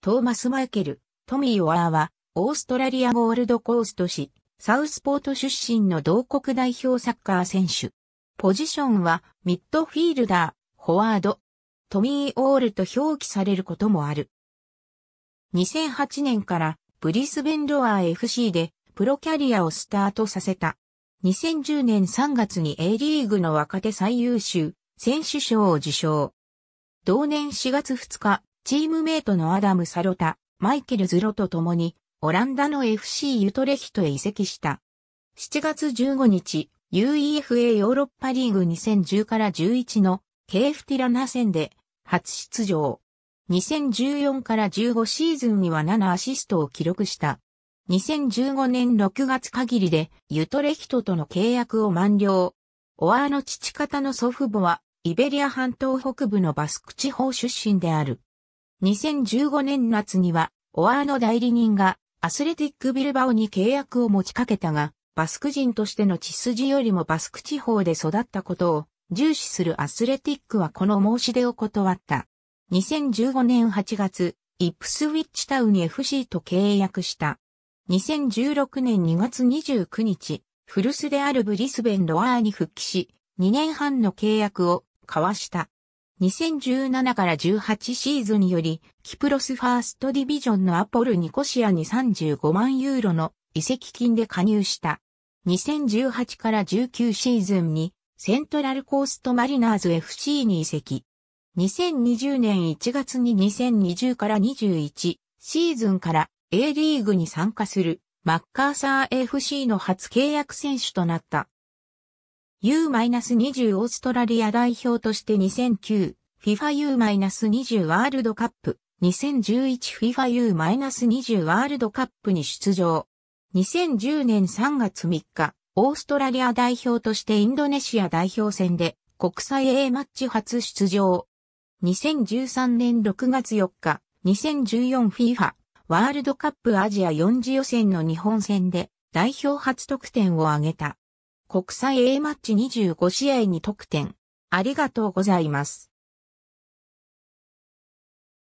トーマス・マイケル、トミー・オアーは、オーストラリアゴールドコースト市、サウスポート出身の同国代表サッカー選手。ポジションは、ミッドフィールダー、フォワード。トミー・オールと表記されることもある。2008年から、ブリスベン・ロアー FC で、プロキャリアをスタートさせた。2010年3月に A リーグの若手最優秀、選手賞を受賞。同年4月2日、チームメイトのアダム・サロタ、マイケル・ズロと共に、オランダの FC ユトレヒトへ移籍した。7月15日、UEFA ヨーロッパリーグ2010から11のケーフティラナ戦で初出場。2014から15シーズンには7アシストを記録した。2015年6月限りでユトレヒトとの契約を満了。オアーの父方の祖父母はイベリア半島北部のバスク地方出身である。2015年夏には、オアーの代理人がアスレティックビルバオに契約を持ちかけたが、バスク人としての血筋よりもバスク地方で育ったことを重視するアスレティックはこの申し出を断った。2015年8月、イップスウィッチタウン FC と契約した。2016年2月29日、古巣であるブリスベンロアーに復帰し、2年半の契約を交わした。2017から18シーズンにより、キプロスファーストディビジョンのアポル・ニコシアに35万ユーロの移籍金で加入した。2018から19シーズンに、セントラルコーストマリナーズ FC に移籍。2020年1月に2020から21シーズンから A リーグに参加するマッカーサー FC の初契約選手となった。U-20 オーストラリア代表として2009 FIFA U-20 ワールドカップ 2011FIFA U-20 ワールドカップに出場。2010年3月3日、オーストラリア代表としてインドネシア代表戦で国際 A マッチ初出場。2013年6月4日、2014FIFA ワールドカップアジア4次予選の日本戦で代表初得点を挙げた。国際 A マッチ25試合に得点。ありがとうございます。